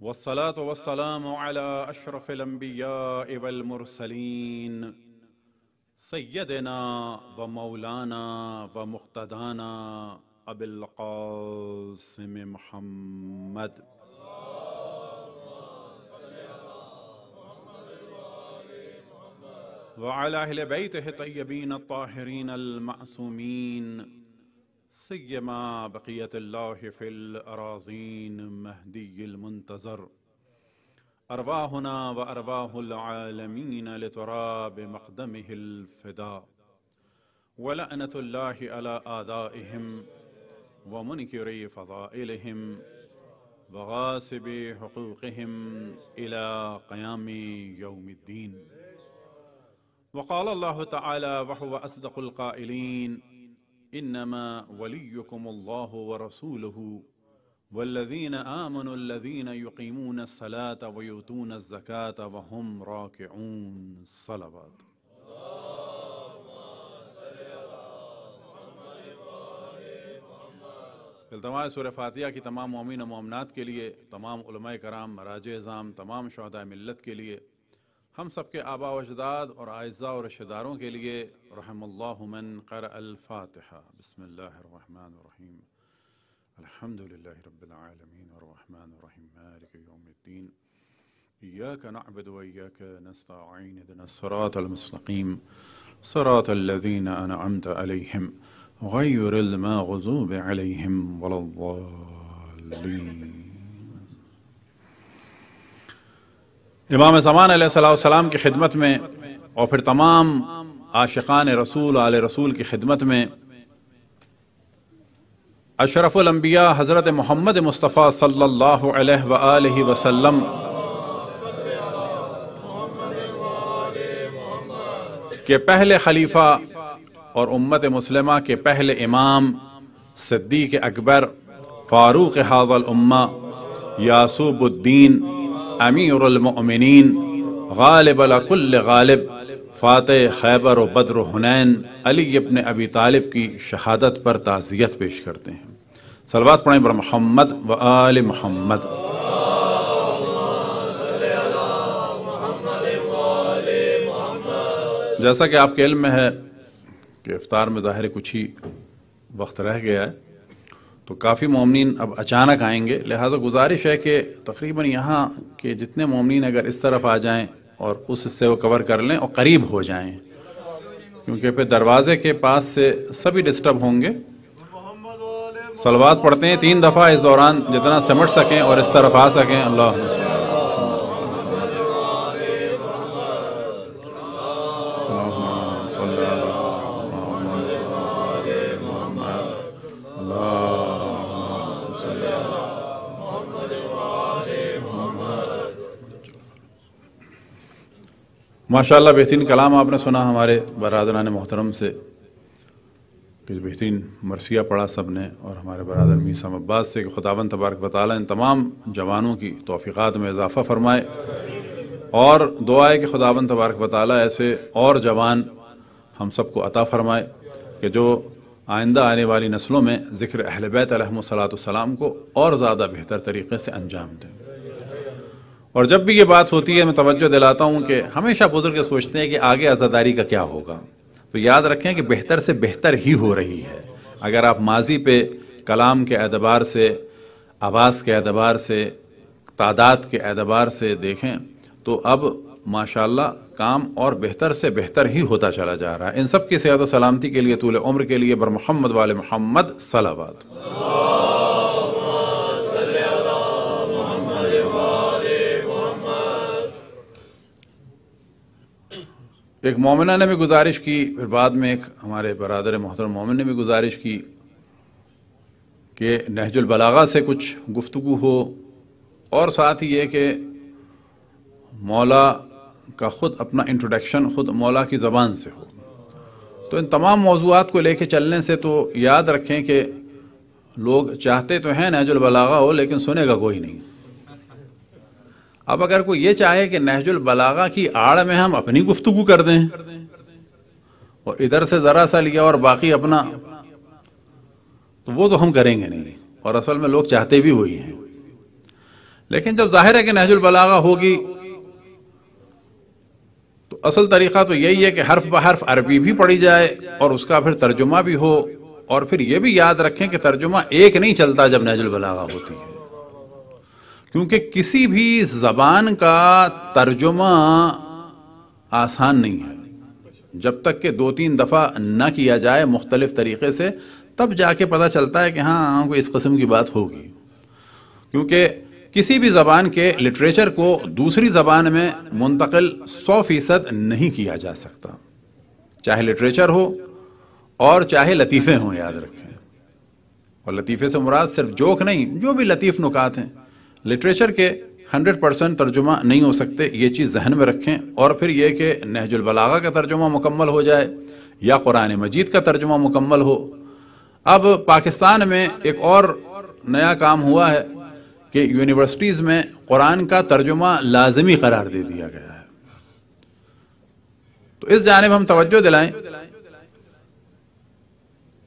والصلاة والسلام على أشرف الأنبياء والمرسلين سيدنا ومولانا ومقتدانا أبي القاسم محمد وعلى أهل بيته الطيبين الطاهرين المعصومين سيما بقية الله في الأراضين مهدي المنتظر أرواحنا وأرواح العالمين لتراب مقدمه الفداء ولأنة الله على آدائهم ومنكري فضائلهم وغاسب حقوقهم إلى قيام يوم الدين وقال الله تعالى وهو أصدق القائلين انما وليكم الله ورسوله والذين امنوا الذين يقيمون الصلاه ويؤتون الزكاه وهم راكعون صلوات इल्तमाय सुर फातिहा की तमाम ममिन ममनात के लिए तमाम कराम मराज ज़ाम तमाम शहदा मिलत के लिए हम सबके आबा अजदाद और आयज़ा और रिश्तेदारों الرحمن लिए रहमन कर رب العالمین الرحمن الرحیم مالک یوم الدین إياك نعبد وإياك نستعين اهدنا الصراط المستقيم صراط الذين أنعمت عليهم غير المغضوب عليهم ولا الضالين इमाम ज़मान सलाम की खिदमत में और फिर तमाम आशान रसूल आल रसूल की खिदमत में अशरफुलम्बिया हज़रत मोहम्मद मुस्तफ़ा सल्ला वसलम के पहले खलीफा और उम्मत मुसलमा के पहले इमाम सिद्दीक अकबर फ़ारूक हाजल उम्मा यासूबुद्दीन अमीर उलमिन गालिब कुल गालिब फ़ातह खैबर व बद्र हुनैन अली अपने अबी तालिब की शहादत पर ताज़ियत पेश करते हैं सलवात पढ़ें बर मोहम्मद व आल मोहम्मद जैसा कि आपके इल्म में है कि इफ्तार में ज़ाहिर कुछ ही वक्त रह गया है तो काफ़ी ममिन अब अचानक आएंगे लिहाजा गुजारिश है कि तकरीबन यहाँ के जितने ममिन अगर इस तरफ आ जाएँ और उस हिस्से को कवर कर लें और करीब हो जाए क्योंकि फिर दरवाज़े के पास से सभी डिस्टर्ब होंगे सलवाद पढ़ते हैं तीन दफ़ा इस दौरान जितना समट सकें और इस तरफ आ सकें अल्लाह माशाल्लाह बेहतरीन कलाम आपने सुना हमारे बरदरान मोहतरम से कि बेहतरीन मरसिया पढ़ा सब ने और हमारे बरदर मीसम अब्बास से कि खुदावन तबारक वाली इन तमाम जवानों की तोफ़ीक़ात में इजाफ़ा फरमाए और दुआए कि खुदावन तबारक वाली ऐसे और जवान हम सबको अता फरमाए कि जो आइंदा आने वाली नस्लों में ज़िक्र अहल बैत सलाम को और ज़्यादा बेहतर तरीके से अंजाम दें और जब भी ये बात होती है मैं तवज्जो दिलाता हूँ कि हमेशा बुजुर्ग सोचते हैं कि आगे आज़ादारी का क्या होगा तो याद रखें कि बेहतर से बेहतर ही हो रही है अगर आप माजी पे कलाम के एतबार से आवाज़ के एतबार से तादाद के एतबार से देखें तो अब माशाल्लाह काम और बेहतर से बेहतर ही होता चला जा रहा है इन सब की सेहत सलामती के लिए तूल उम्र के लिए बर मोहम्मद वाल महमद सलाबाद एक मोमिना ने भी गुजारिश की फिर बाद में एक हमारे बरदर मोहतर मोमिन ने भी गुजारिश की कि नहजुलबलागा से कुछ गुफ्तु हो और साथ ही ये कि मौला का ख़ुद अपना इंट्रोडक्शन ख़ुद मौला की ज़बान से हो तो इन तमाम मौजूद को लेके चलने से तो याद रखें कि लोग चाहते तो हैं नहजुलबलागा हो लेकिन सुनेगा कोई नहीं अब अगर कोई ये चाहे कि नहजुल बलागा की आड़ में हम अपनी गुफ्तु कर दें और इधर से ज़रा सा लिया और बाकी अपना तो वो तो हम करेंगे नहीं और असल में लोग चाहते भी वही हैं लेकिन जब जाहिर है कि नहजुल बलागा होगी तो असल तरीक़ा तो यही है कि हर्फ ब हर्फ अरबी भी पढ़ी जाए और उसका फिर तर्जुमा भी हो और फिर ये भी याद रखें कि तर्जुमा एक नहीं चलता जब नहजुल बलागा होती है क्योंकि किसी भी जबान का तर्जुमा आसान नहीं है जब तक के दो तीन दफ़ा न किया जाए मुख्तलिफ तरीके से तब जाके पता चलता है कि हाँ, हाँ कोई इस कस्म की बात होगी क्योंकि किसी भी ज़बान के लिटरेचर को दूसरी ज़बान में मुंतकिल सौ फीसद नहीं किया जा सकता चाहे लिटरेचर हो और चाहे लतीफ़े हों याद रखें और लतीफ़े से मुराद सिर्फ जोक नहीं जो भी लतीफ़ नुकात हैं लिटरेचर के 100 परसेंट तर्जुमा नहीं हो सकते ये चीज़ जहन में रखें और फिर यह कि नहजुलबलागा का तर्जुमा मुकम्मल हो जाए या कुरान मजीद का तर्जुमा मुकम्मल हो अब पाकिस्तान में एक और नया काम हुआ है कि यूनिवर्सिटीज़ में कुरान का तर्जुमा लाजमी करार दे दिया गया है तो इस जानब हम तवज्जो दिलाएं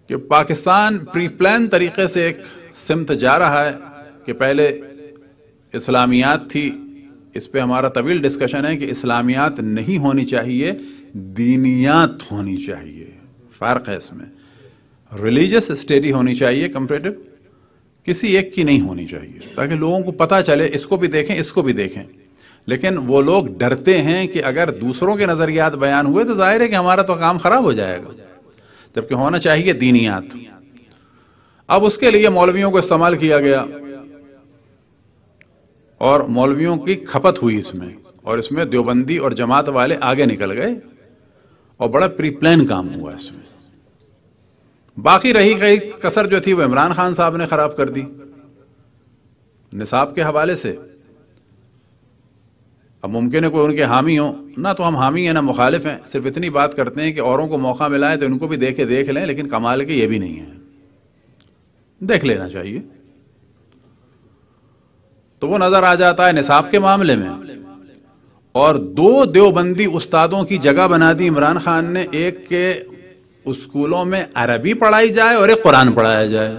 कि पाकिस्तान प्री प्लान तरीके से एक सिमत जा रहा है कि पहले इस्लामियात थी इस पे हमारा तवील डिस्कशन है कि इस्लामियात नहीं होनी चाहिए दीनियात होनी चाहिए फ़र्क है इसमें रिलीजियस स्टडी होनी चाहिए कंपेरेटिव किसी एक की नहीं होनी चाहिए ताकि लोगों को पता चले इसको भी देखें इसको भी देखें लेकिन वो लोग डरते हैं कि अगर दूसरों के नज़रियात बयान हुए तो जाहिर है कि हमारा तो काम ख़राब हो जाएगा जबकि होना चाहिए दीनियात अब उसके लिए मौलवियों को इस्तेमाल किया गया और मौलवियों की खपत हुई इसमें और इसमें देवबंदी और जमात वाले आगे निकल गए और बड़ा प्री प्लान काम हुआ इसमें बाकी रही कई कसर जो थी वो इमरान खान साहब ने खराब कर दी निसाब के हवाले से अब मुमकिन है कोई उनके हामी हो ना तो हम हामी हैं ना मुखालिफ हैं सिर्फ इतनी बात करते हैं कि औरों को मौका मिला है तो इनको भी देखे देख लें लेकिन कमाल के ये भी नहीं है देख लेना चाहिए तो वो नजर आ जाता है निसाब के मामले में और दो देवबंदी उस्तादों की जगह बना दी इमरान खान ने एक के स्कूलों में अरबी पढ़ाई जाए और एक कुरान पढ़ाया जाए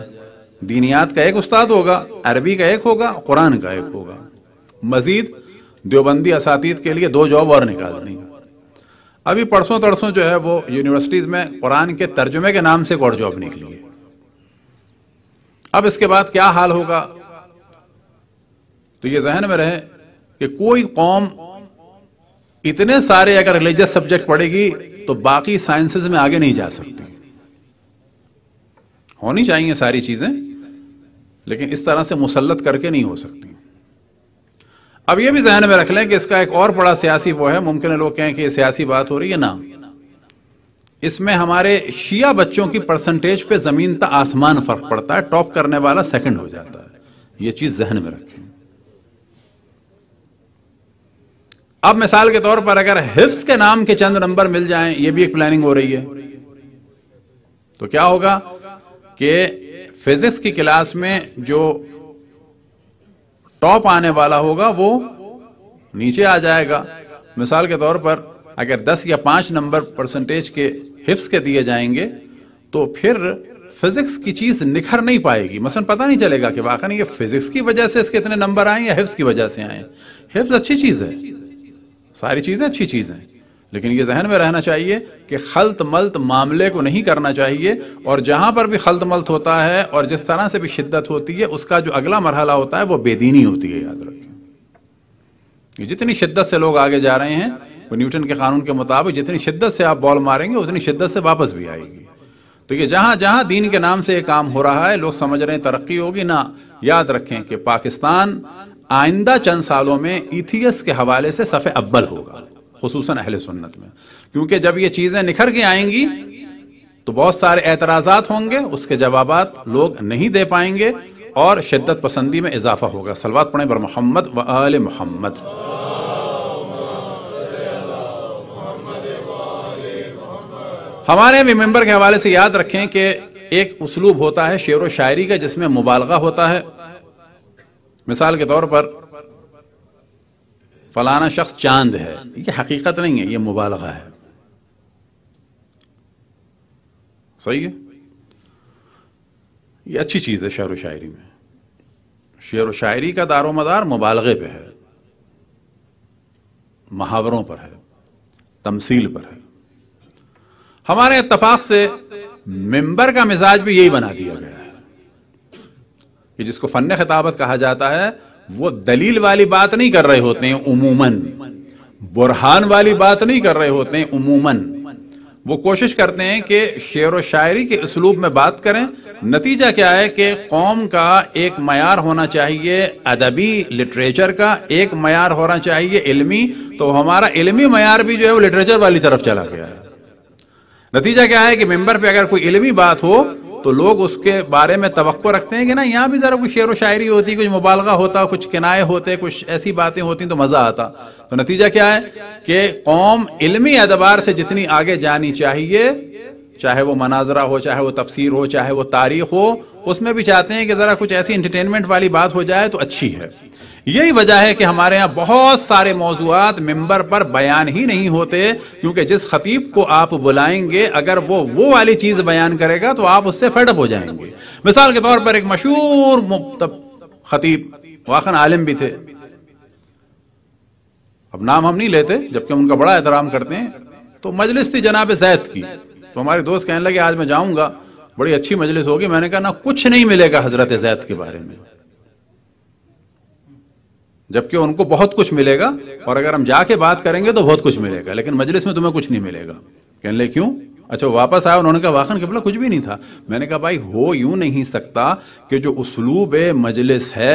दीनियात का एक उस्ताद होगा अरबी का एक होगा कुरान का एक होगा मजीद देवबंदी असातीत के लिए दो जॉब और निकाल दी अभी परसों तरसों जो है वो यूनिवर्सिटीज़ में कुरान के तर्जुमे के नाम से एक और जॉब निकली है अब इसके बाद क्या हाल होगा तो ये जहन में रहे कि कोई कौम इतने सारे अगर रिलीजियस सब्जेक्ट पढ़ेगी तो बाकी साइंसेस में आगे नहीं जा सकती होनी चाहिए सारी चीजें लेकिन इस तरह से मुसलत करके नहीं हो सकती अब यह भी जहन में रख लें कि इसका एक और बड़ा सियासी वो है मुमकिन है लोग कहें कि ये सियासी बात हो रही है ना इसमें हमारे शिया बच्चों की परसेंटेज पे जमीन तक आसमान फर्क पड़ता है टॉप करने वाला सेकंड हो जाता है ये चीज जहन में रखें अब मिसाल के तौर पर अगर हिफ्स के नाम के चंद नंबर मिल जाएं ये भी एक प्लानिंग हो रही है तो क्या होगा कि फिजिक्स की क्लास में जो टॉप आने वाला होगा वो नीचे आ जाएगा मिसाल के तौर पर अगर 10 या 5 नंबर परसेंटेज के हिफ्स के दिए जाएंगे तो फिर फिजिक्स की चीज निखर नहीं पाएगी मसलन पता नहीं चलेगा कि वाकई ये फिजिक्स की वजह से इसके इतने नंबर आए या हिफ्स की वजह से आए हिफ्स अच्छी चीज है सारी चीज़ें अच्छी चीज़ें लेकिन ये जहन में रहना चाहिए कि खलत मलत मामले को नहीं करना चाहिए और जहाँ पर भी खलत मलत होता है और जिस तरह से भी शिद्दत होती है उसका जो अगला मरहला होता है वो बेदीनी होती है याद रखें जितनी शिद्दत से लोग आगे जा रहे हैं वो न्यूटन के कानून के मुताबिक जितनी शिद्दत से आप बॉल मारेंगे उतनी शिद्दत से वापस भी आएगी तो ये जहाँ जहाँ दीन के नाम से ये काम हो रहा है लोग समझ रहे हैं तरक्की होगी ना याद रखें कि पाकिस्तान आइंदा चंद सालों में इथियस के हवाले से सफ़े अव्वल होगा खसूस अहल सुन्नत में क्योंकि जब ये चीज़ें निखर के आएंगी तो बहुत सारे एतराज़ात होंगे उसके जवाब लोग नहीं दे पाएंगे और शिद्दत पसंदी में इजाफा होगा सलवा पढ़े बर मोहम्मद व आल मोहम्मद हमारे मेम्बर के हवाले से याद रखें कि एक उसलूब होता है शेर व शायरी का जिसमें मुबालगा होता है मिसाल के तौर पर फलाना शख्स चांद है ये हकीकत नहीं है ये मुबालगा है सही है ये अच्छी चीज़ है शेर व शायरी में शेर व शायरी का दारो मदार मुबालगे पे है महावरों पर है तमसील पर है हमारे इतफाक से मेंबर का मिजाज भी यही बना दिया गया कि जिसको फन खिताबत कहा जाता है वो दलील वाली बात नहीं कर रहे होते हैं उमूमन बुरहान वाली बात नहीं कर रहे होते हैं उमूमन वो कोशिश करते हैं कि शेर व शायरी के इसलूब में बात करें नतीजा क्या है कि कौम का एक मैार होना चाहिए अदबी लिटरेचर का एक मैार होना चाहिए इलमी तो हमारा इलमी मैार भी जो है वो लिटरेचर वाली तरफ चला गया है नतीजा क्या है कि मेंबर पे अगर कोई इलमी बात हो तो लोग उसके बारे में तो रखते हैं कि ना यहाँ भी ज़रा कुछ शेर व शायरी होती कुछ मुबालगा होता कुछ किनाए होते कुछ ऐसी बातें होती तो मज़ा आता तो नतीजा क्या है कि कौम इलमी एतबार से जितनी आगे जानी चाहिए चाहे वो मनाजरा हो चाहे वो तफसीर हो चाहे वो तारीख हो उसमें भी चाहते हैं कि ज़रा कुछ ऐसी इंटरटेनमेंट वाली बात हो जाए तो अच्छी है यही वजह है कि हमारे यहाँ बहुत सारे मौजूद मेंबर पर बयान ही नहीं होते क्योंकि जिस खतीब को आप बुलाएंगे अगर वो वो वाली चीज़ बयान करेगा तो आप उससे फेडअप हो जाएंगे मिसाल के तौर पर एक मशहूर खतीब वाखन आलिम भी थे अब नाम हम नहीं लेते जबकि उनका बड़ा एहतराम करते हैं तो मजलिस थी जनाब जैद की तो हमारे दोस्त कहने लगे आज मैं जाऊंगा बड़ी अच्छी मजलिस होगी मैंने कहा ना कुछ नहीं मिलेगा हजरत जैद के बारे में जबकि उनको बहुत कुछ मिलेगा और अगर हम जाके बात करेंगे तो बहुत कुछ मिलेगा लेकिन मजलिस में तुम्हें कुछ नहीं मिलेगा कहने लगे क्यों अच्छा वापस आया उन्होंने कहा वाखन बोला कुछ भी नहीं था मैंने कहा भाई हो यूं नहीं सकता कि जो उसलूब मजलिस है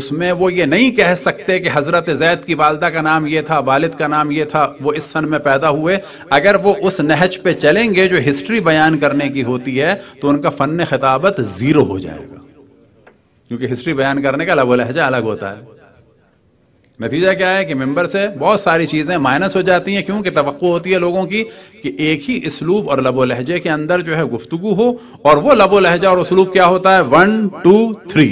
उसमें वो ये नहीं कह सकते कि हज़रत जैद की वालदा का नाम ये था वालिद का नाम ये था वो इस सन में पैदा हुए अगर वो उस नहज पे चलेंगे जो हिस्ट्री बयान करने की होती है तो उनका फ़न खिताबत ज़ीरो हो जाएगा क्योंकि हिस्ट्री बयान करने का लहजा अलग होता है नतीजा क्या है कि मेंबर से बहुत सारी चीज़ें माइनस हो जाती हैं क्योंकि तो होती है लोगों की कि एक ही इसलूब और लबो लहजे के अंदर जो है गुफ्तु हो और वो लबो लहजा और उसलूब क्या होता है वन टू थ्री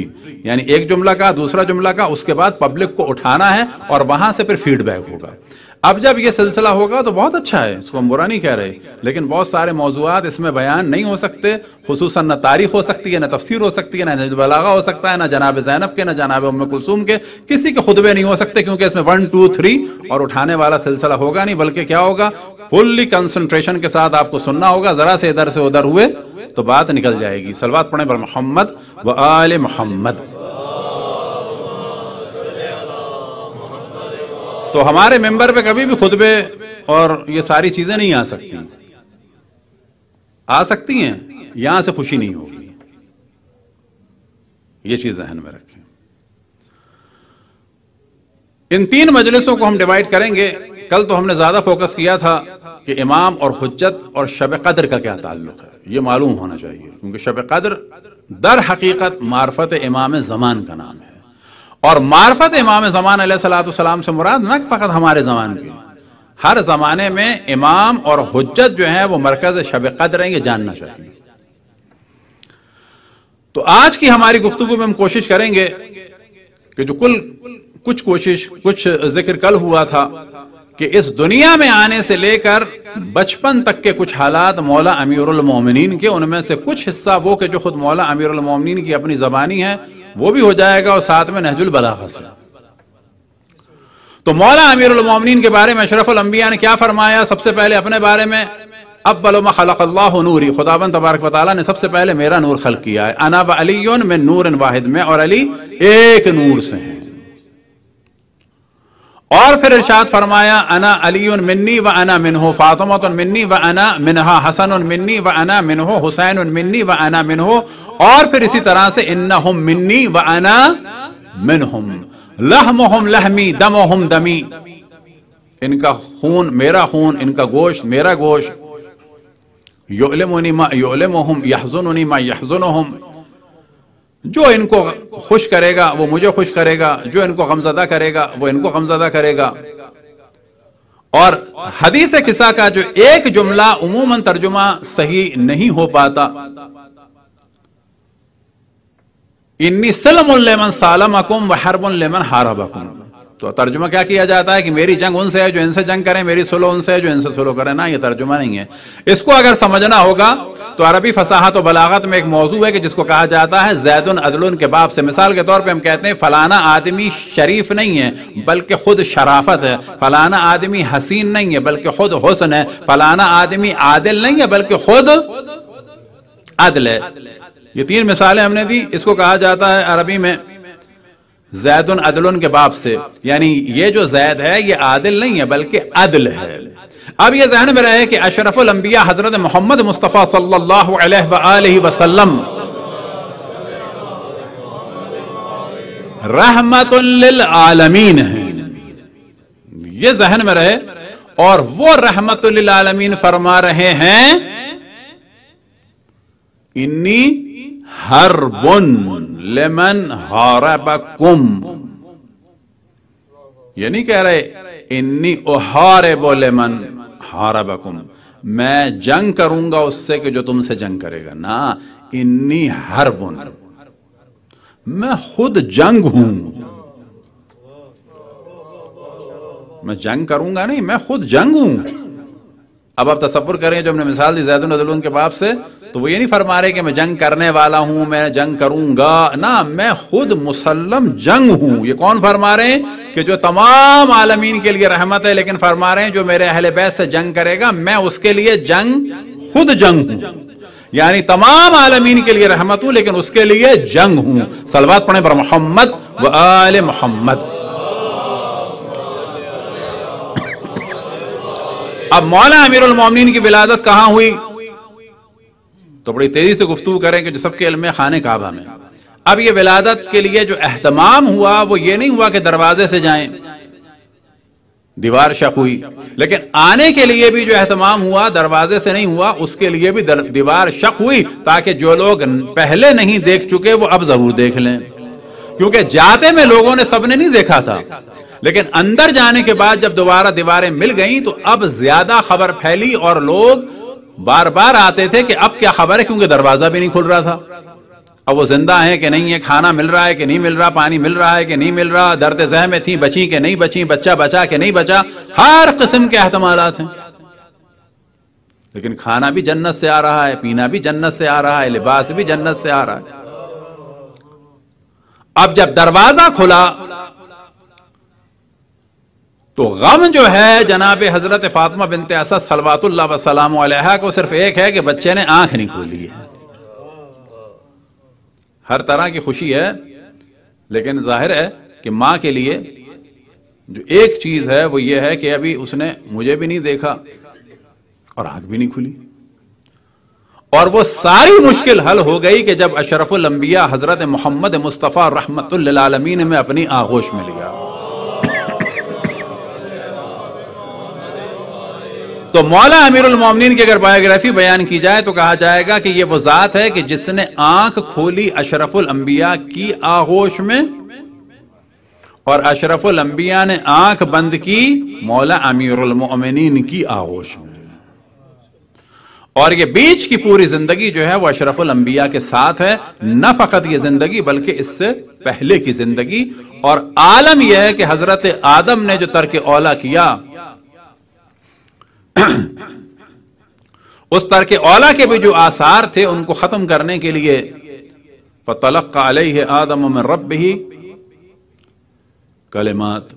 यानी एक जुमला का दूसरा जुमला का उसके बाद पब्लिक को उठाना है और वहाँ से फिर फीडबैक होगा अब जब ये सिलसिला होगा तो बहुत अच्छा है इसको हम बुरा नहीं कह रहे लेकिन बहुत सारे मौजूद इसमें बयान नहीं हो सकते खसूस न तारीख हो सकती है ना तफसर हो सकती है ना बलागा हो सकता है ना जनाब जैनब के ना जनाब उम कुलसूम के किसी के खुतबे नहीं हो सकते क्योंकि इसमें वन टू थ्री और उठाने वाला सिलसिला होगा नहीं बल्कि क्या होगा फुल्ली कंसनट्रेशन के साथ आपको सुनना होगा जरा से इधर से उधर हुए तो बात निकल जाएगी सलवा पढ़े पर मोहम्मद व आल मोहम्मद तो हमारे मेंबर पे कभी भी खुतबे और ये सारी चीजें नहीं आ सकती आ सकती हैं यहां से खुशी नहीं होगी ये चीज जहन में रखें इन तीन मजलिसों को हम डिवाइड करेंगे कल तो हमने ज्यादा फोकस किया था कि इमाम और हजत और शब कदर का क्या ताल्लुक है ये मालूम होना चाहिए क्योंकि शब कदर दर हकीकत मार्फत इमाम जमान का नाम है और मार्फत इमाम जमान सलाम से मुराद न फ़कत हमारे ज़मान की हर ज़माने में इमाम और हजत जो है वो मरकज़ शब कदर रहेंगे ये जानना चाहिए तो आज की हमारी गुफ्तु में हम कोशिश करेंगे कि जो कुल कुछ कोशिश कुछ जिक्र कल हुआ था कि इस दुनिया में आने से लेकर बचपन तक के कुछ हालात मौला अमीरमिन के उनमें से कुछ हिस्सा वो कि जो खुद मौला अमीरमिन की अपनी ज़बानी है वो भी हो जाएगा और साथ में नहजुल बलागा से तो मौला अमीर उलमिन के बारे में अशरफुल ने क्या फरमाया सबसे पहले अपने बारे में अब नूरी खुदाबन तबारक वाली ने सबसे पहले मेरा नूर खल किया है अनाब अली में नूर वाहिद में और अली एक नूर से हैं और फिर इर्शाद फरमाया अना अली मिन्नी व अना मिनहो फातमत मिन्नी व अना मिनहा हसन मिन्नी व अना मिनहो हुसैन मिन्नी व अना मिनहो और फिर इसी तरह से इन्ना हम मिन्नी व अना मिनहुम हम लहमी हम दमी इनका खून मेरा खून इनका गोश मेरा गोश योलमुनी मा योलमहुम यहजुनुनी मा यहजुनुहुम जो इनको खुश करेगा वो मुझे खुश करेगा जो इनको गमजदा करेगा वो इनको गमजदा करेगा और हदीस किस्सा का जो एक जुमला उमूमन तर्जुमा सही नहीं हो पाता इन्नी सलमन सालम अकुम व हरबुलमन हारब अकुम तो तर्जुमा क्या किया जाता है कि मेरी जंग उनसे है जो इनसे जंग करें मेरी सुलो उनसे है जो इनसे सुलो करें ना ये तर्जुमा नहीं है इसको अगर समझना होगा तो अरबी फसाहत तो व बलागत में एक मौजू है कि जिसको कहा जाता है जैदन अदलन के बाप से मिसाल के तौर पर हम कहते हैं फलाना आदमी शरीफ नहीं है बल्कि खुद शराफत है फलाना आदमी हसीन नहीं है बल्कि खुद हुसन है फलाना आदमी आदिल नहीं है बल्कि खुद अदल है ये तीन मिसालें हमने दी इसको कहा जाता है अरबी में जैदन अदल के बाप से यानी ये जो जैद है ये आदिल नहीं है बल्कि अदल है अब यह जहन में रहे कि अशरफुलंबिया हजरत मोहम्मद मुस्तफ़ा सल्ला वसलम रहमत आलमीन है ये जहन में रहे और वो रहमत आलमीन फरमा रहे हैं इन्नी बुन लेमन हारबकुम ये नहीं कह रहे इन्नी ओहारे बो लेमन हारबकुम मैं जंग करूंगा उससे कि जो तुमसे जंग करेगा ना इन्नी बुन मैं खुद जंग हूं मैं जंग करूंगा नहीं मैं खुद जंग हूं अब आप तस्वुर करें जो हमने मिसाल दी जैद नजलून के बाप से तो वो ये नहीं फरमा रहे कि मैं जंग करने वाला हूँ मैं जंग करूँगा ना मैं खुद मुसलम जंग हूँ ये कौन फरमा रहे हैं कि जो तमाम आलमीन के लिए रहमत है लेकिन फरमा रहे हैं जो मेरे अहल बैत से जंग करेगा मैं उसके लिए जंग खुद जंग हूँ यानी तमाम आलमीन के लिए रहमत हूँ लेकिन उसके लिए जंग हूँ सलवात पढ़े पर मोहम्मद व आल मोहम्मद अब मौला अमीर उलमिन की विलादत कहां हुई तो बड़ी तेजी से गुफ्तु करें कि जो सबके इलम खाने काबा में अब ये विलादत के लिए जो अहतमाम हुआ वो ये नहीं हुआ कि दरवाजे से जाएं दीवार शक हुई लेकिन आने के लिए भी जो अहतमाम हुआ दरवाजे से नहीं हुआ उसके लिए भी दीवार शक हुई ताकि जो लोग पहले नहीं देख चुके वो अब जरूर देख लें क्योंकि जाते में लोगों ने सबने नहीं देखा था लेकिन अंदर जाने के बाद जब दोबारा दीवारें मिल गईं तो अब ज्यादा खबर फैली और लोग बार बार आते थे कि अब क्या खबर है क्योंकि दरवाजा भी नहीं खुल रहा था अब वो जिंदा है कि नहीं है खाना मिल रहा है कि नहीं मिल रहा पानी मिल रहा है कि नहीं मिल रहा दर्द जह में थी बची कि नहीं बची बच्चा बचा कि नहीं बचा हर किस्म के अहतमाल हैं लेकिन खाना भी जन्नत से आ रहा है पीना भी जन्नत से आ रहा है लिबास भी जन्नत से आ रहा है अब जब दरवाजा खुला तो गम जो है जनाब हज़रत फातमा बिनते असद वसलाम को सिर्फ एक है कि बच्चे ने आंख नहीं खोली है हर तरह की खुशी है लेकिन जाहिर है कि माँ के लिए जो एक चीज़ है वो ये है कि अभी उसने मुझे भी नहीं देखा और आंख भी नहीं खुली और वो सारी मुश्किल हल हो गई कि जब अशरफुल अंबिया हज़रत मोहम्मद मुस्तफ़ा रहमतुल्लामीन में अपनी आगोश में लिया तो मौला अमीरुल उलमिन की अगर बायोग्राफी बयान की जाए तो कहा जाएगा कि ये वो जात है कि जिसने आंख खोली अशरफुल अंबिया की आगोश में और अशरफुल अंबिया ने आंख बंद की मौला अमीरुल उलमिन की आगोश में और ये बीच की पूरी जिंदगी जो है वो अशरफुल अंबिया के साथ है न फकत ये जिंदगी बल्कि इससे पहले की जिंदगी और आलम यह है कि हजरत आदम ने जो तर्क ओला किया उस के औला के भी जो आसार थे उनको ख़त्म करने के लिए तलक अलई आदम रब ही कलेमात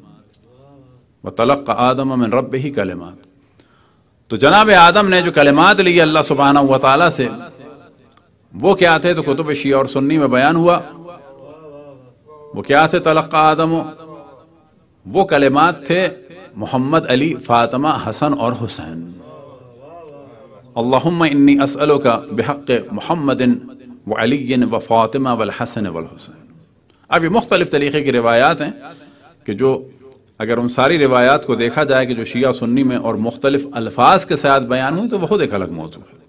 व तलक आदम रब ही कलेमात तो जनाब आदम ने जो कलेमात लिए अल्लाह सुबहाना हुआ तला से वो क्या थे तो कुतुब शी और सुन्नी में बयान हुआ वो क्या थे तलक आदम वो कलेमात थे मोहम्मद अली फ़ातिमा हसन और हुसैन अल्लाम इन्नी असलो का बहक़ महमदिन व अली व फ़ातिमा वल हसन वल हुसैन अब ये मुख्तलिफ़ तरीक़े की रवायात हैं कि जो अगर उन सारी रिवायात को देखा जाए कि जो शिया सुन्नी में और मुख्तलिफ़ अल्फाज के साथ बयान हुई तो बहुत एक अलग मौजूद है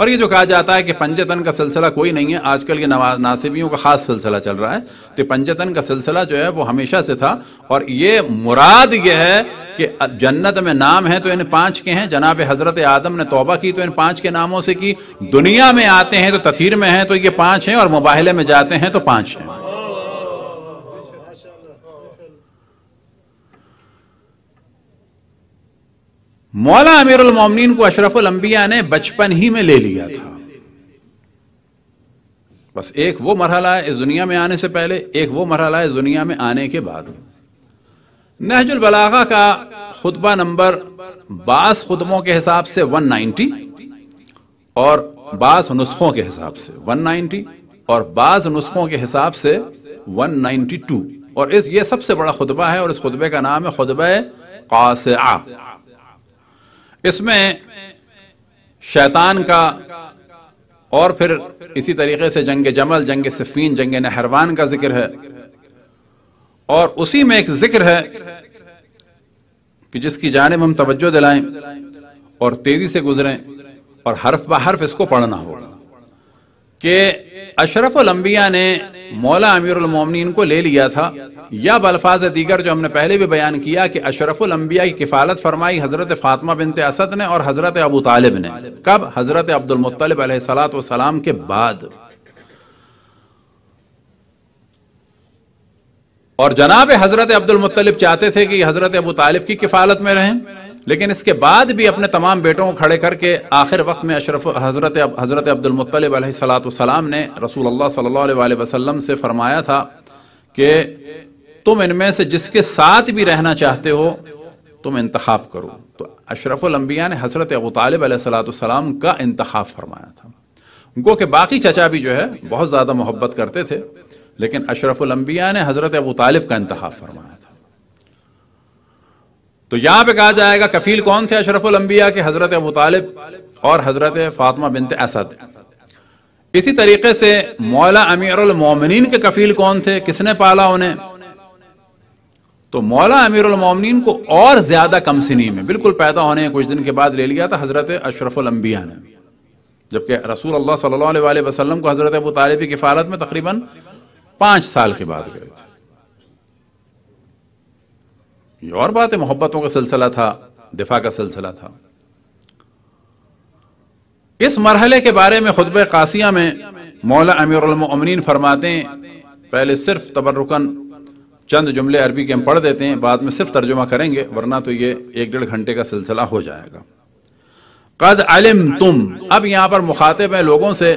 और ये जो कहा जाता है कि पंजतन का सिलसिला कोई नहीं है आजकल के नवा नासिबियों का ख़ास सिलसिला चल रहा है तो पंजतन का सिलसिला जो है वो हमेशा से था और ये मुराद ये है कि जन्नत में नाम है तो इन पाँच के हैं जनाब हज़रत आदम ने तोबा की तो इन पाँच के नामों से की दुनिया में आते हैं तो तथीर में हैं तो ये पाँच हैं और मुबाहले में जाते हैं तो पाँच हैं मौला अमीरुल उलमिन को अशरफुल अंबिया ने बचपन ही में ले लिया था बस एक वो मरहला है इस दुनिया में आने से पहले एक वो मरहला है इस दुनिया में आने के बाद नहजुल बलागा का खुतबा नंबर बास खुतबों के हिसाब से 190 और बास नुस्खों के हिसाब से 190 और बास नुस्खों के हिसाब से 192 और इस ये सबसे बड़ा खुतबा है और इस खुतबे का नाम है खुतब कास इसमें शैतान का और फिर इसी तरीके से जंग जमल जंग सफ़ीन जंग नहरवान का जिक्र है और उसी में एक जिक्र है कि जिसकी जानब हम तवज्जो दिलाएं और तेज़ी से गुजरें और हर्फ ब हर्फ इसको पढ़ना होगा कि अशरफ अम्बिया ने मौला उलमोमिन को ले लिया था या बल्फाज दीगर जो हमने पहले भी बयान किया कि अशरफ अम्बिया की किफालत फरमाई हज़रत फातमा बिनत असद ने और हज़रत अबू तालिब ने कब हज़रत अब्दुलमतलब सलाम के बाद और जनाब हज़रत अब्दुल अब्दुलमतलब चाहते थे कि हज़रत अबू तालिब की किफालत में रहें लेकिन इसके बाद भी अपने तमाम बेटों को खड़े करके आखिर वक्त में अशरफ हज़रत हज़रत अब्दुलमतलब सलाम ने रसूल अल्लाह सल्ला वसम से फ़रमाया था कि तुम इनमें से जिसके साथ भी रहना चाहते हो तुम इंतखब करो तो लम्बिया ने हज़रत अबू तालब का इंतखा फरमाया था उनको के बाकी चचा भी जो है बहुत ज़्यादा मोहब्बत करते थे लेकिन अशरफुलंबिया ने हज़रत अबू तालब का इंतहा फरमाया था तो यहां पे कहा जाएगा कफील कौन थे अशरफुल अम्बिया के हजरत अबू तालिब और हजरत फातमा बिनते असद इसी तरीके से मौला अमीर मोमिन के कफील कौन थे किसने पाला उन्हें तो मौला अमीर मोमिन को और ज्यादा कम सिनी में बिल्कुल पैदा होने कुछ दिन के बाद ले लिया था हजरत अशरफुल अम्बिया ने जबकि रसूल अल्लाह सल्लल्लाहु अलैहि वसल्लम को हजरत अबू तालिब की किफालत में तकरीबन पांच साल के बाद गए थे ये और बात है मोहब्बतों का सिलसिला था दिफा का सिलसिला था इस मरहले के बारे में खुतब कासिया में मौला अमीरमिन फरमाते हैं पहले सिर्फ तबरुकन चंद जुमले अरबी के हम पढ़ देते हैं बाद में सिर्फ तर्जुमा करेंगे वरना तो ये एक डेढ़ घंटे का सिलसिला हो जाएगा कद अलम तुम अब यहां पर मुखातिब है लोगों से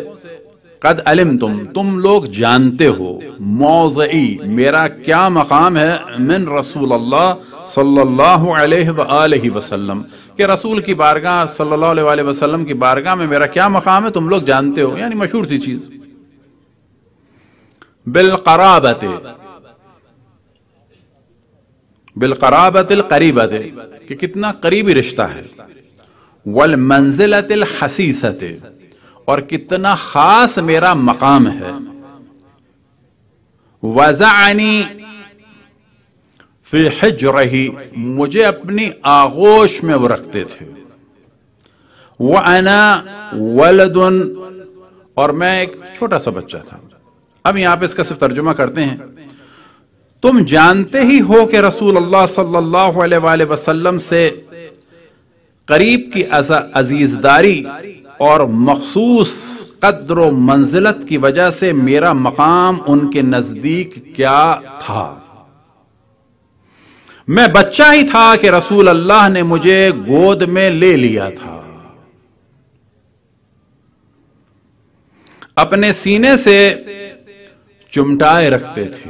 कद अलम तुम तुम लोग जानते हो मौजई मेरा क्या मकाम है मिन रसूल अल्लाह सल्लल्लाहु अलैहि वसल्लम के रसूल की बारगाह सल्लल्लाहु अलैहि वसल्लम की बारगाह में मेरा क्या मकाम है तुम लोग जानते हो यानी मशहूर सी चीज बिलकराबत बिलकराबत करीबत कि कितना करीबी रिश्ता है वल मंजिलत हसीसत और कितना खास मेरा मकाम है वजानी फी रही मुझे अपनी आगोश में वो रखते थे वह आना वलदन और मैं एक छोटा सा बच्चा था अब यहां पे इसका सिर्फ तर्जुमा करते हैं तुम जानते ही हो कि रसूल अल्लाह सल्लल्लाहु अलैहि वसल्लम से करीब की अजीजदारी और मखसूस कद्र मंजिलत की वजह से मेरा मकाम उनके नज़दीक क्या था मैं बच्चा ही था कि रसूल अल्लाह ने मुझे गोद में ले लिया था अपने सीने से चुमटाए रखते थे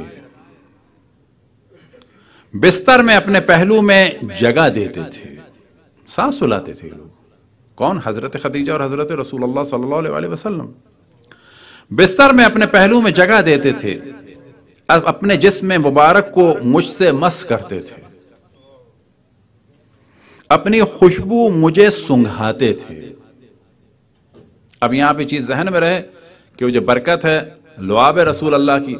बिस्तर में अपने पहलू में जगह देते थे सांस सुलाते थे लोग कौन हजरत खदीजा और हजरत रसूल सल्लल्लाहु अलैहि वसल्लम बिस्तर में अपने पहलू में जगह देते थे अपने जिसम मुबारक को मुझसे मस करते थे अपनी खुशबू मुझे सुंघाते थे अब यहां पे चीज जहन में रहे कि वो जो बरकत है लुआब रसूल अल्लाह की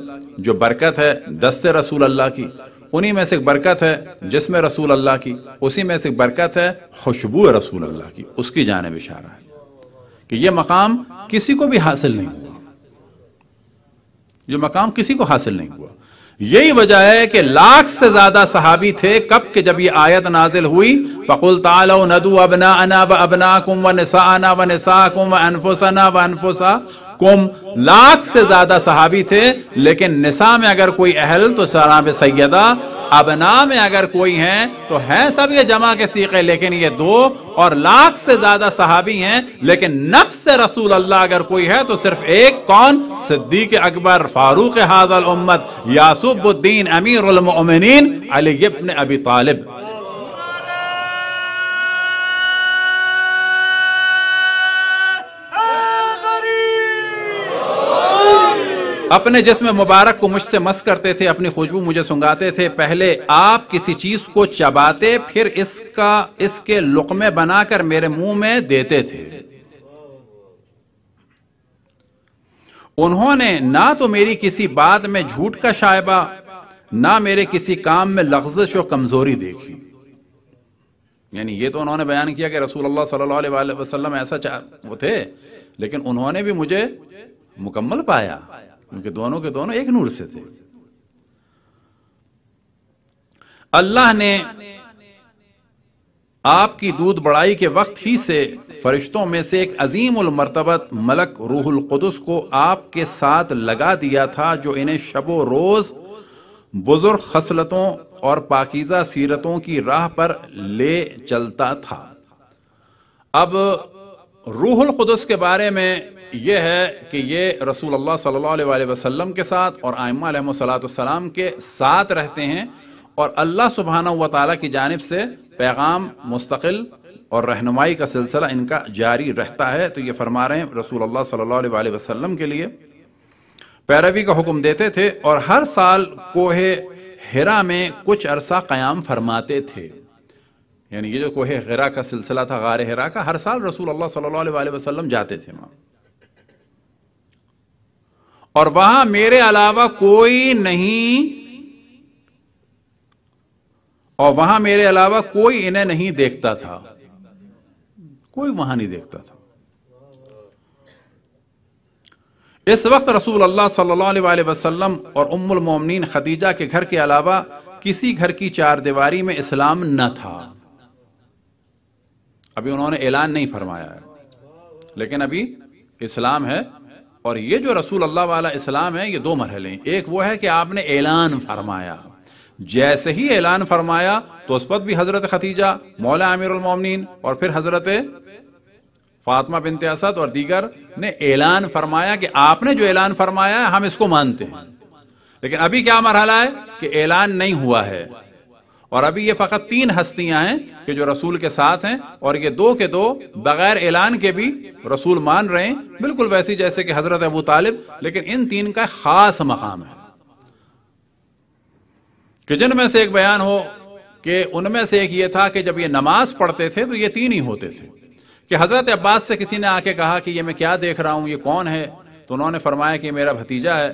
जो बरकत है दस्ते रसूल अल्लाह की उन्हीं में से एक बरकत है जिसमें रसूल अल्लाह की उसी में से एक बरकत है खुशबू रसूल अल्लाह की उसकी जानब इशारा है कि यह मकाम किसी को भी हासिल नहीं हुआ ये मकाम किसी को हासिल नहीं हुआ यही वजह है कि लाख से ज्यादा सहाबी थे कब के जब ये आयत नाजिल हुई फकुल तालो नदू अबना अना व अबना कुम व नसा अना व निसा कुम व अनफुसना व अनफुसा कुम लाख से ज्यादा सहाबी थे लेकिन निसा में अगर कोई अहल तो सराब सैदा अबना में अगर कोई हैं तो हैं सब ये जमा के सीखे लेकिन ये दो और लाख से ज्यादा सहाबी हैं लेकिन नफ्स से रसूल अल्लाह अगर कोई है तो सिर्फ एक कौन सिद्दीक अकबर फारूक हाजल उम्मत यासुबुद्दीन अमीर अली अबी तालिब अपने जिसम मुबारक को मुझसे मस करते थे अपनी खुशबू मुझे सुंगाते थे पहले आप किसी चीज को चबाते फिर इसका इसके लुकमे बनाकर मेरे मुंह में देते थे उन्होंने ना तो मेरी किसी बात में झूठ का शायबा ना मेरे किसी काम में लफ्जिश और कमजोरी देखी यानी ये तो उन्होंने बयान किया कि रसूल सल्लल्लाहु अलैहि वसल्लम ऐसा वो थे लेकिन उन्होंने भी मुझे मुकम्मल पाया उनके दोनों के दोनों एक नूर से थे अल्लाह ने आपकी दूध बढ़ाई के वक्त ही से फरिश्तों में से एक अजीम उलमरतबत मलक रूहुल कुदस को आपके साथ लगा दिया था जो इन्हें शबो रोज बुजुर्ग खसलतों और पाकिज़ा सीरतों की राह पर ले चलता था अब रूहुल क़ुदस के बारे में यह है कि ये रसूल अल्लाह सल्लल्लाहु अलैहि वसल्लम के साथ और आयमा सलाम के साथ रहते हैं और अल्लाह सुबहाना व ताली की जानब से पैगाम मुस्तकिल और रहनुमाई का सिलसिला इनका जारी रहता है तो ये फरमा रहे हैं रसूल अल्लाह सल्लल्लाहु अलैहि वसल्लम के लिए पैरवी का हुक्म देते थे और हर साल कोहे हिरा में कुछ अरसा क़याम फरमाते थे यानी ये जो कोहे हरा का सिलसिला था गार हरा का हर साल रसूल अल्लाह सल्लल्लाहु अलैहि वसल्लम जाते थे वहाँ और वहां मेरे अलावा कोई नहीं और वहां मेरे अलावा कोई इन्हें नहीं देखता था कोई वहां नहीं देखता था इस वक्त रसूल अल्लाह सल्लल्लाहु अलैहि वसल्लम और उम्मुल मोमिनीन खदीजा के घर के अलावा किसी घर की चार दीवारी में इस्लाम न था अभी उन्होंने ऐलान नहीं फरमाया है लेकिन अभी इस्लाम है और ये जो रसूल अल्लाह वाला इस्लाम है ये दो मरहले हैं एक वो है कि आपने ऐलान फरमाया जैसे ही ऐलान फरमाया तो उस वक्त भी हज़रत खतीजा मौला आमिरमिन और फिर हज़रत फातमा बिन त्यासत और दीगर ने ऐलान फरमाया कि आपने जो ऐलान फरमाया है हम इसको मानते हैं लेकिन अभी क्या मरहला है कि ऐलान नहीं हुआ है और अभी ये फ़कत तीन हस्तियां हैं कि जो रसूल के साथ हैं और ये दो के दो बगैर ऐलान के भी रसूल मान रहे हैं बिल्कुल वैसी जैसे कि हज़रत अबू तालिब लेकिन इन तीन का ख़ास मकाम है कि जिनमें से एक बयान हो कि उनमें से एक ये था कि जब ये नमाज पढ़ते थे तो ये तीन ही होते थे कि हज़रत अब्बास से किसी ने आके कहा कि ये मैं क्या देख रहा हूं ये कौन है तो उन्होंने फरमाया कि मेरा भतीजा है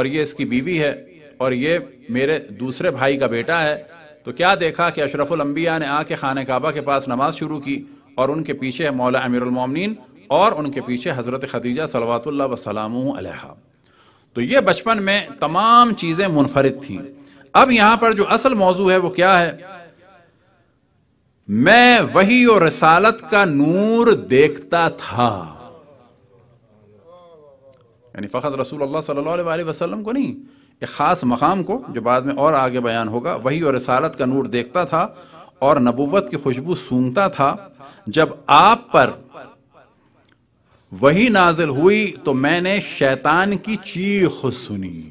और ये इसकी बीवी है और ये मेरे दूसरे भाई का बेटा है तो क्या देखा कि अशरफुलंबिया ने आके खान काबा के पास नमाज शुरू की और उनके पीछे मौला अमीरमिन और उनके पीछे हज़रत खदीजा सलवातुल्ला वसलाम तो ये बचपन में तमाम चीज़ें मुनफरद थीं अब यहाँ पर जो असल मौजू है वो क्या है मैं वही और रसालत का नूर देखता था यानी फ़खत रसूल अल्लाह सल्लल्लाहु अलैहि वसल्लम को नहीं एक ख़ास मकाम को जो बाद में और आगे बयान होगा वही और रसालत का नूर देखता था और नबूवत की खुशबू सूंघता था जब आप पर वही नाजिल हुई तो मैंने शैतान की चीख सुनी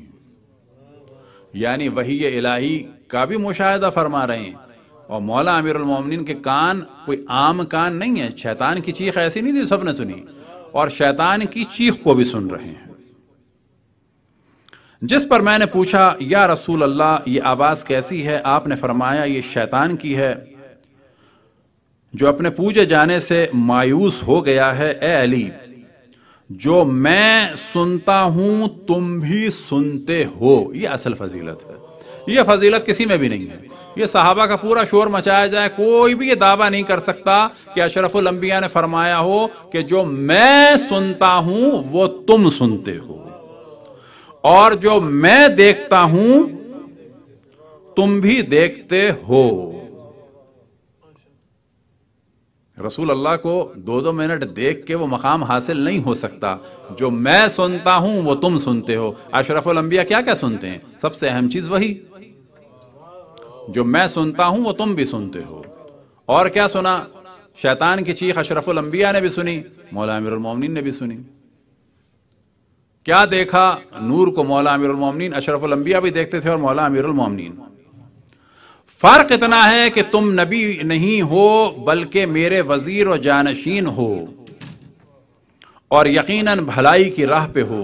यानी वही इलाही का भी मुशाह फरमा रहे हैं और मौला अमीरमिन के कान कोई आम कान नहीं है शैतान की चीख ऐसी नहीं थी सबने सुनी और शैतान की चीख को भी सुन रहे हैं जिस पर मैंने पूछा या रसूल अल्लाह ये आवाज़ कैसी है आपने फरमाया ये शैतान की है जो अपने पूजे जाने से मायूस हो गया है ए अली जो मैं सुनता हूं तुम भी सुनते हो ये असल फजीलत है ये फजीलत किसी में भी नहीं है ये सहाबा का पूरा शोर मचाया जाए कोई भी ये दावा नहीं कर सकता कि अशरफुल अंबिया ने फरमाया हो कि जो मैं सुनता हूं वो तुम सुनते हो और जो मैं देखता हूं तुम भी देखते हो रसूल अल्लाह को दो दो मिनट देख के वो मकाम हासिल नहीं हो सकता जो मैं सुनता हूं वो तुम सुनते हो अशरफुल अंबिया क्या क्या सुनते हैं सबसे अहम चीज वही जो मैं सुनता हूं वो तुम भी सुनते हो और क्या सुना शैतान की चीख अशरफुल अंबिया ने भी सुनी मौला अमीर ने भी सुनी क्या देखा नूर को मौला अमीर अमीरमिन अशरफलम्बिया भी देखते थे और मौला अमीर अमीरमिन फ़र्क इतना है कि तुम नबी नहीं हो बल्कि मेरे वजीर और जानशीन हो और यकीनन भलाई की राह पे हो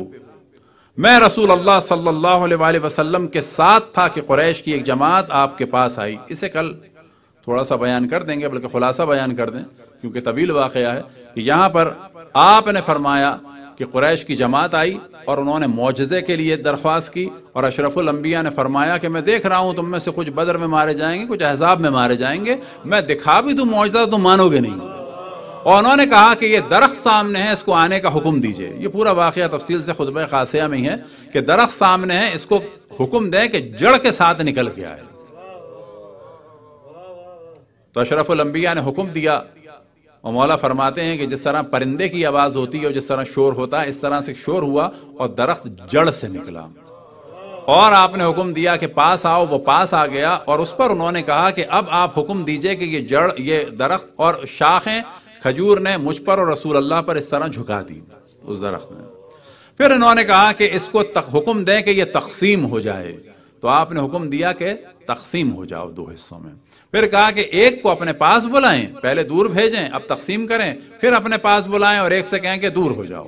मैं रसूल अल्लाह सल्लल्लाहु अलैहि वसल्लम के साथ था कि कुरैश की एक जमात आपके पास आई इसे कल थोड़ा सा बयान कर देंगे बल्कि खुलासा बयान कर दें क्योंकि तवील वाकया है कि यहां पर आपने फरमाया कि कुरैश की जमात आई और उन्होंने मुआजे के लिए दरख्वास्त की और अशरफुलंबिया ने फरमाया कि मैं देख रहा हूँ तुम में से कुछ बदर में मारे जाएंगे कुछ अहजाब में मारे जाएंगे मैं दिखा भी तू मुआजा तो तुम मानोगे नहीं और उन्होंने कहा कि ये दरख्त सामने है इसको आने का हुक्म दीजिए ये पूरा वाक़ तफसील से खुतब खासिया में ही है कि दरख्त सामने है इसको हुक्म दें कि जड़ के साथ निकल के आए तो अशरफुलम्बिया ने हुक्म दिया और मौला फरमाते हैं कि जिस तरह परिंदे की आवाज़ होती है और जिस तरह शोर होता है इस तरह से शोर हुआ और दरख्त जड़ से निकला और आपने हुक्म दिया कि पास आओ वो पास आ गया और उस पर उन्होंने कहा कि अब आप हुक्म दीजिए कि ये जड़ ये दरख्त और शाखें खजूर ने मुझ पर और रसूल अल्लाह पर इस तरह झुका दी उस दरख्त ने फिर इन्होंने कहा कि इसको हुक्म दें कि यह तकसीम हो जाए तो आपने हुक्म दिया कि तकसीम हो जाओ दो हिस्सों में फिर कहा कि एक को अपने पास बुलाएं पहले दूर भेजें अब तकसीम करें फिर अपने पास बुलाएं और एक से कहें कि दूर हो जाओ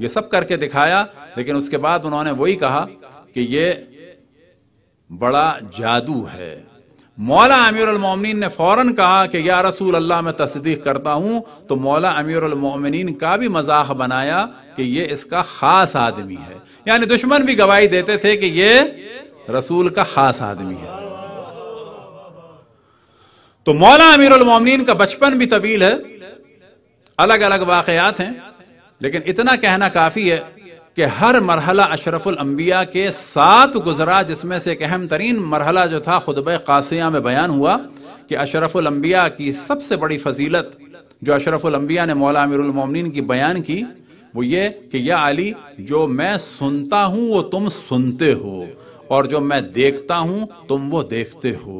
ये सब करके दिखाया लेकिन उसके बाद उन्होंने वही कहा कि ये बड़ा जादू है मौला अमीर उलमिन ने फौरन कहा कि या रसूल अल्लाह मैं तस्दीक करता हूं तो मौला अमीर उलमिन का भी मजाक बनाया कि ये इसका खास आदमी है यानी दुश्मन भी गवाही देते थे कि ये रसूल का खास आदमी है तो मौला अमीर उलमोमिन का बचपन भी तवील है अलग अलग वाकयात हैं लेकिन इतना कहना काफ़ी है कि हर मरहला अशरफुल के साथ गुजरा जिसमें से एक अहम तरीन मरहला जो था खुतब कासिया में बयान हुआ कि अशरफुल की सबसे बड़ी फजीलत जो अशरफुल ने मौला अमीरमिन की बयान की वो ये कि यह अली जो मैं सुनता हूँ वो तुम सुनते हो और जो मैं देखता हूँ तुम वो देखते हो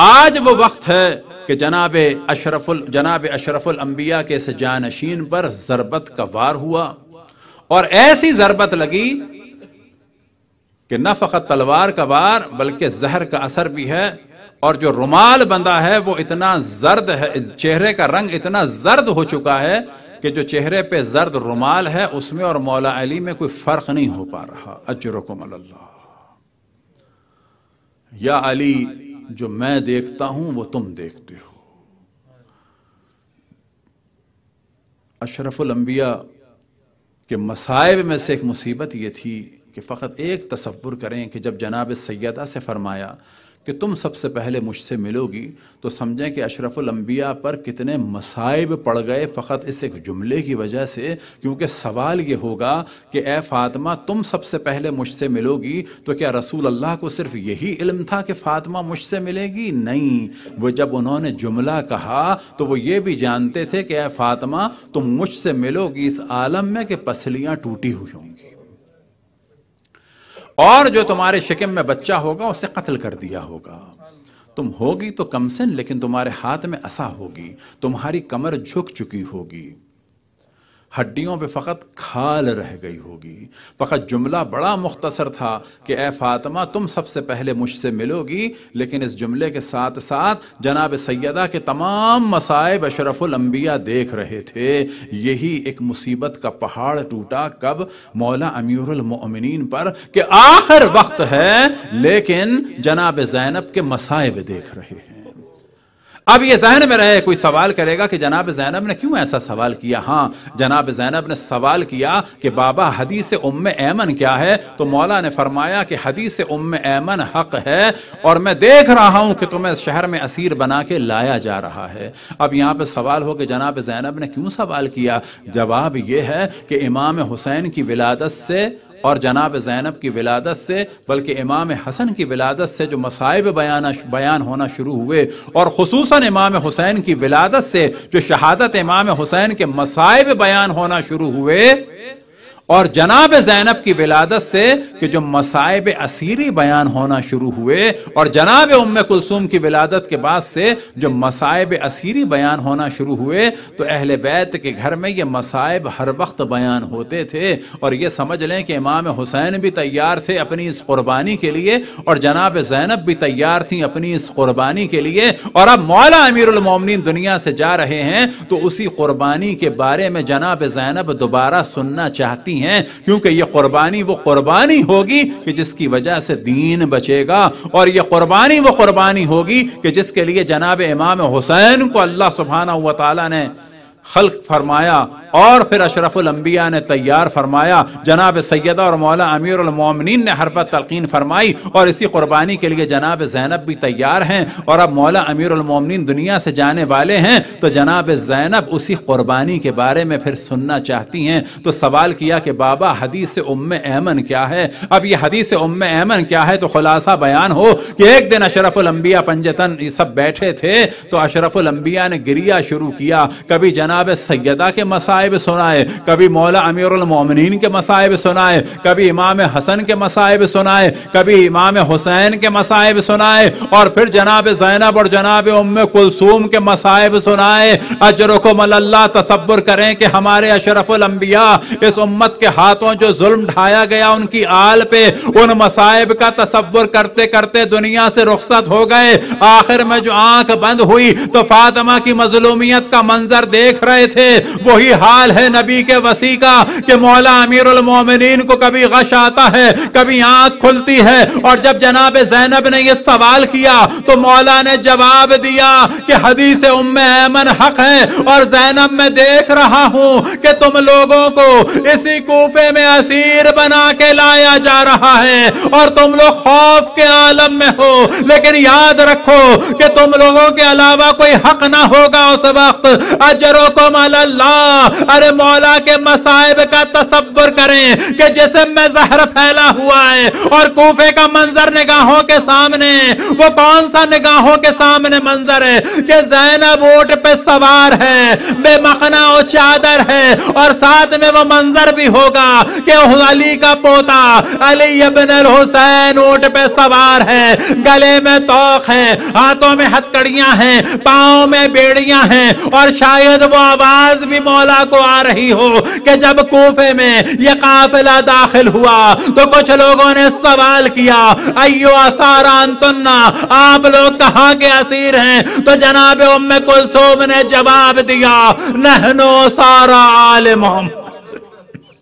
आज वो वक्त है कि जनाब अशरफुल जनाब अशरफुल अंबिया के इस जानशीन पर जरबत का वार हुआ और ऐसी जरबत लगी कि न फकत तलवार का वार बल्कि जहर का असर भी है और जो रुमाल बंदा है वो इतना जर्द है चेहरे का रंग इतना जर्द हो चुका है कि जो चेहरे पे जर्द रुमाल है उसमें और मौला अली में कोई फर्क नहीं हो पा रहा अजरकुम अल्लाह या अली जो मैं देखता हूं वो तुम देखते हो अशरफुल अंबिया के मसायब में से एक मुसीबत ये थी कि फ़कत एक तस्वुर करें कि जब जनाब सैदा से फ़रमाया कि तुम सबसे पहले मुझसे मिलोगी तो समझें कि अशरफुलम्बिया पर कितने मसाइब पड़ गए फ़कत इस एक जुमले की वजह से क्योंकि सवाल ये होगा कि ए फ़ातिमा तुम सबसे पहले मुझसे मिलोगी तो क्या रसूल अल्लाह को सिर्फ यही इल्म था कि फ़ातिमा मुझसे मिलेगी नहीं वो जब उन्होंने जुमला कहा तो वो ये भी जानते थे कि ए फ़ातिमा तुम मुझसे मिलोगी इस आलम में कि पसलियाँ टूटी हुई होंगी और जो तुम्हारे शिकम में बच्चा होगा उसे कत्ल कर दिया होगा तुम होगी तो कमसन लेकिन तुम्हारे हाथ में असा होगी तुम्हारी कमर झुक चुकी होगी हड्डियों पे फ़कत खाल रह गई होगी फ़कत जुमला बड़ा मुख्तसर था कि ए फ़ातिमा तुम सबसे पहले मुझसे मिलोगी लेकिन इस जुमले के साथ साथ जनाब सैदा के तमाम मसायब अशरफुलंबिया देख रहे थे यही एक मुसीबत का पहाड़ टूटा कब मौला अमीरमिन पर कि आखिर वक्त है लेकिन जनाब जैनब के मसायब देख रहे हैं अब ये जहन में रहे कोई सवाल करेगा कि जनाब जैनब ने क्यों ऐसा सवाल किया हाँ जनाब जैनब ने सवाल किया कि बाबा हदीस उम ऐमन क्या है तो मौला ने फरमाया कि हदीस उम ऐमन हक है और मैं देख रहा हूं कि तुम्हें शहर में असीर बना के लाया जा रहा है अब यहाँ पर सवाल हो कि जनाब जैनब ने क्यों सवाल किया जवाब यह है कि इमाम हुसैन की विलादत से और जनाब ज़ैनब की विलादत से बल्कि इमाम हसन की विलादत से जो मसाइब बयान बयान होना शुरू हुए और खसूस इमाम हुसैन की विलादत से जो शहादत इमाम हुसैन के मसाइब बयान होना शुरू हुए और जनाब जैनब की विलादत से कि जो मसायब असीरी बयान होना शुरू हुए और जनाब उम कुलसूम की विलादत के बाद से जो मसायब असीरी बयान होना शुरू हुए तो अहले बैत के घर में ये मसायब हर वक्त बयान होते थे और ये समझ लें कि इमाम हुसैन भी तैयार थे अपनी इस कुर्बानी के लिए और जनाब जैनब भी तैयार थी अपनी इस कुर्बानी के लिए और अब मौला अमीरमिन दुनिया से जा रहे हैं तो उसी कुर्बानी के बारे में जनाब जैनब दोबारा सुनना चाहती नहीं है क्योंकि ये कुर्बानी वो कुर्बानी होगी कि जिसकी वजह से दीन बचेगा और ये कुर्बानी वो कुर्बानी होगी कि जिसके लिए जनाब इमाम हुसैन को अल्लाह सुबहाना हुआ ताला ने खल्क फरमाया और फिर अशरफुल ने तैयार फरमाया जनाब सैदा और मौला अमीर उलमोमिन ने हर तलकिन फरमाई और इसी कुर्बानी के लिए जनाब जैनब भी तैयार हैं और अब मौला अमीर उलमोमिन दुनिया से जाने वाले हैं तो जनाब जैनब उसी कुर्बानी के बारे में फिर सुनना चाहती हैं तो सवाल किया कि बाबा हदीस उम ऐमन क्या है अब यह हदीस उम ऐमन क्या है तो खुलासा बयान हो कि एक दिन अशरफुल अम्बिया पंजतन ये सब बैठे थे तो अशरफुल ने गिरिया शुरू किया कभी जनाब सैदा के मसाइल मसायब सुनाए कभी मौला अमीरुल मोमिनीन के मसायब सुनाए कभी इमाम हसन के मसायब सुनाए कभी इमाम हुसैन के मसायब सुनाए और फिर जनाब जैनब और जनाब उम कुलसूम के मसायब सुनाए अजर को मल्ला तस्वुर करें कि हमारे अशरफुलम्बिया इस उम्मत के हाथों जो जुल्म ढाया गया उनकी आल पे उन मसायब का तस्वुर करते करते दुनिया से रुख्सत हो गए आखिर में जो आंख बंद हुई तो फातमा की मजलूमियत का मंजर देख रहे थे वही हाथ हाल है नबी के वसी का कि मौला अमीर उलमोमिन को कभी गश आता है कभी आंख खुलती है और जब जनाब जैनब ने यह सवाल किया तो मौला ने जवाब दिया कि हदीस उम ऐमन हक है और जैनब मैं देख रहा हूं कि तुम लोगों को इसी कोफे में असीर बना के लाया जा रहा है और तुम लोग खौफ के आलम में हो लेकिन याद रखो कि तुम लोगों के अलावा कोई हक ना होगा उस वक्त अजरों को मल्ला अरे मौला के मसाइब का तस्वुर करें कि जिसम में जहर फैला हुआ है और कोफे का मंजर निगाहों के सामने वो कौन सा निगाहों के सामने मंजर है कि जैनब ओट पे सवार है बेमखना और चादर है और साथ में वो मंजर भी होगा कि अली का पोता अली अबन हुसैन ओट पे सवार है गले में तोख है हाथों में हथकड़ियां हैं पाओ में बेड़ियां हैं और शायद वो आवाज भी मौला को आ रही हो कि जब कोफे में यह काफिला दाखिल हुआ तो कुछ लोगों ने सवाल किया अयो असारान तुन्ना आप लोग कहाँ के असीर हैं तो जनाब उम्म कुलसुम ने जवाब दिया नहनो सारा मोहम्मद